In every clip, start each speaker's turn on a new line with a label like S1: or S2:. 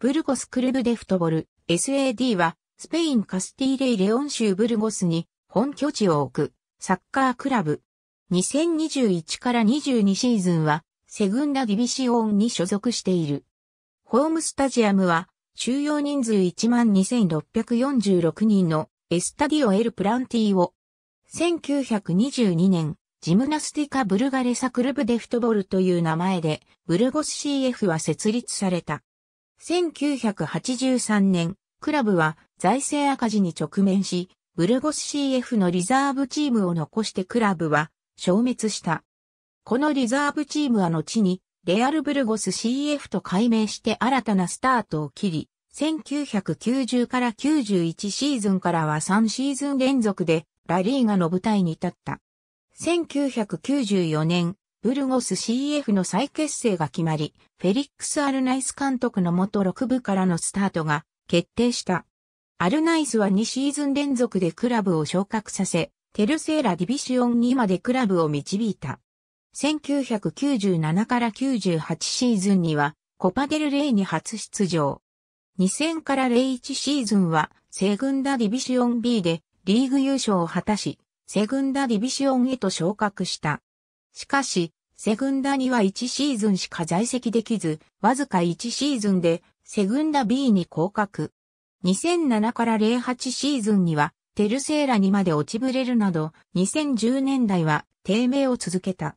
S1: ブルゴスクルブデフトボル、SAD は、スペインカスティーレイ・レオン州ブルゴスに本拠地を置くサッカークラブ。2021から22シーズンは、セグンダ・ディビシオンに所属している。ホームスタジアムは、収容人数12,646人のエスタディオ・エル・プランティを、1922年、ジムナスティカ・ブルガレサ・クルブ・デフトボルという名前で、ブルゴス CF は設立された。1983年、クラブは財政赤字に直面し、ブルゴス CF のリザーブチームを残してクラブは消滅した。このリザーブチームは後にレアルブルゴス CF と改名して新たなスタートを切り、1990から91シーズンからは3シーズン連続でラリーガの舞台に立った。1994年、ブルゴス CF の再結成が決まり、フェリックス・アルナイス監督の元6部からのスタートが決定した。アルナイスは2シーズン連続でクラブを昇格させ、テルセーラディビシオン2までクラブを導いた。1997から98シーズンには、コパデルレイに初出場。2000から01シーズンは、セグンダディビシオン B でリーグ優勝を果たし、セグンダディビシオンへと昇格した。しかし、セグンダには1シーズンしか在籍できず、わずか1シーズンでセグンダ B に降格。2007から08シーズンにはテルセーラにまで落ちぶれるなど、2010年代は低迷を続けた。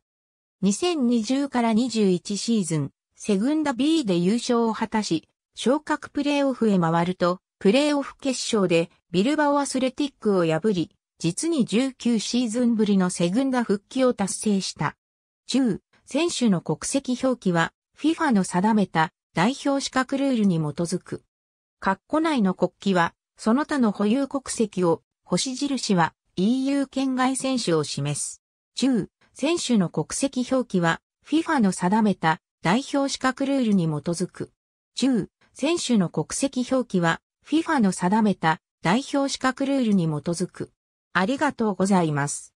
S1: 2020から21シーズン、セグンダ B で優勝を果たし、昇格プレーオフへ回ると、プレーオフ決勝でビルバオアスレティックを破り、実に19シーズンぶりのセグンダ復帰を達成した。中、選手の国籍表記は FIFA の定めた代表資格ルールに基づく。括弧内の国旗は、その他の保有国籍を、星印は EU 圏外選手を示す。中、選手の国籍表記は、FIFA の定めた代表資格ルールに基づく。中、選手の国籍表記は、FIFA の定めた代表資格ルールに基づく。ありがとうございます。